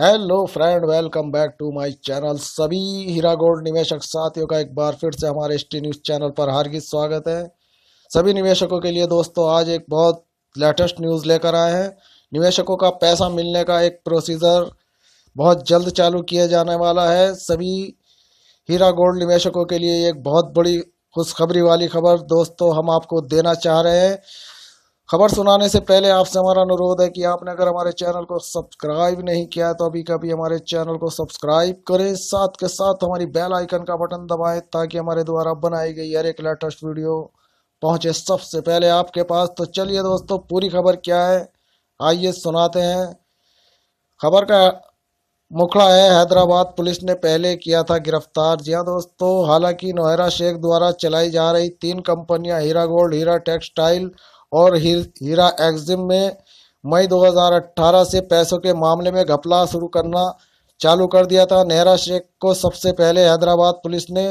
hello friend welcome back to my channel सभी Heera gold निवेशक साथियों का एक बार फिर से हमारे एसटी न्यूज़ चैनल पर हार्दिक स्वागत है सभी निवेशकों के लिए दोस्तों आज एक बहुत लेटेस्ट न्यूज़ लेकर आए हैं निवेशकों का पैसा मिलने का एक प्रोसीजर बहुत जल्द चालू किया जाने वाला है सभी हीरा गोल्ड निवेशकों के लिए एक बहुत बड़ी खुशखबरी वाली खबर दोस्तों हम आपको देना चाह रहे हैं खबर सुनाने से पहले आपसे हमारा अनुरोध है कि आपने अगर हमारे चैनल को सब्सक्राइब नहीं किया तो अभी कभी हमारे चैनल को सब्सक्राइब करें साथ के साथ हमारी बेल आइकन का बटन दबाएं ताकि हमारे द्वारा बनाई गई हर एक लेटेस्ट वीडियो पहुंचे सबसे पहले आपके पास तो चलिए दोस्तों पूरी खबर क्या है आइए सुनाते हैं खबर का मुखड़ा है हैदराबाद पुलिस ने पहले किया था गिरफ्तार जी हाँ दोस्तों हालांकि नोहरा शेख द्वारा चलाई जा रही तीन कंपनियां हीरा गोल्ड हीरा टेक्सटाइल और हीरा एक्जिम में मई 2018 से पैसों के मामले में घपला शुरू करना चालू कर दिया था नेहरा शेख को सबसे पहले हैदराबाद पुलिस ने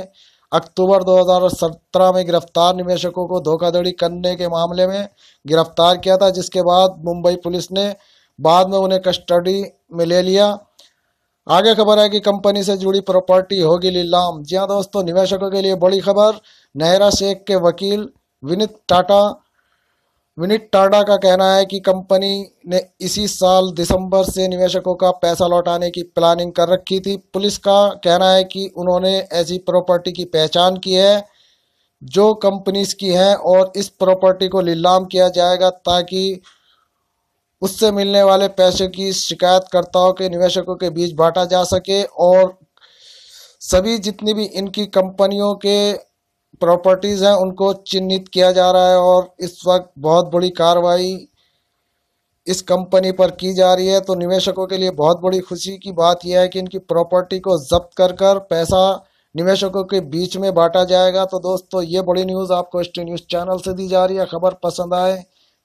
अक्टूबर 2017 में गिरफ्तार निवेशकों को धोखाधड़ी करने के मामले में गिरफ्तार किया था जिसके बाद मुंबई पुलिस ने बाद में उन्हें कस्टडी में ले लिया आगे खबर है कि कंपनी से जुड़ी प्रॉपर्टी होगी लीलाम जी हाँ दोस्तों निवेशकों के लिए बड़ी खबर नेहरा शेख के वकील विनित टाटा विनीत टाटा का कहना है कि कंपनी ने इसी साल दिसंबर से निवेशकों का पैसा लौटाने की प्लानिंग कर रखी थी पुलिस का कहना है कि उन्होंने ऐसी प्रॉपर्टी की पहचान की है जो कंपनीज की हैं और इस प्रॉपर्टी को नीलाम किया जाएगा ताकि उससे मिलने वाले पैसे की शिकायतकर्ताओं के निवेशकों के बीच बांटा जा सके और सभी जितनी भी इनकी कंपनियों के प्रॉपर्टीज़ हैं उनको चिन्हित किया जा रहा है और इस वक्त बहुत बड़ी कार्रवाई इस कंपनी पर की जा रही है तो निवेशकों के लिए बहुत बड़ी खुशी की बात यह है कि इनकी प्रॉपर्टी को जब्त कर कर पैसा निवेशकों के बीच में बांटा जाएगा तो दोस्तों ये बड़ी न्यूज़ आपको एस न्यूज़ चैनल से दी जा रही है खबर पसंद आए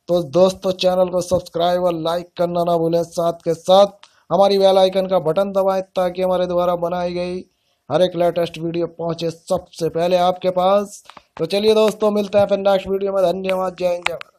तो दोस्तों चैनल को सब्सक्राइब और लाइक करना ना भूलें साथ के साथ हमारी वेलाइकन आइकन का बटन दबाएं ताकि हमारे द्वारा बनाई गई हर एक लेटेस्ट वीडियो पहुंचे सबसे पहले आपके पास तो चलिए दोस्तों मिलते हैं फिर नेक्स्ट वीडियो में धन्यवाद जय हिंद जय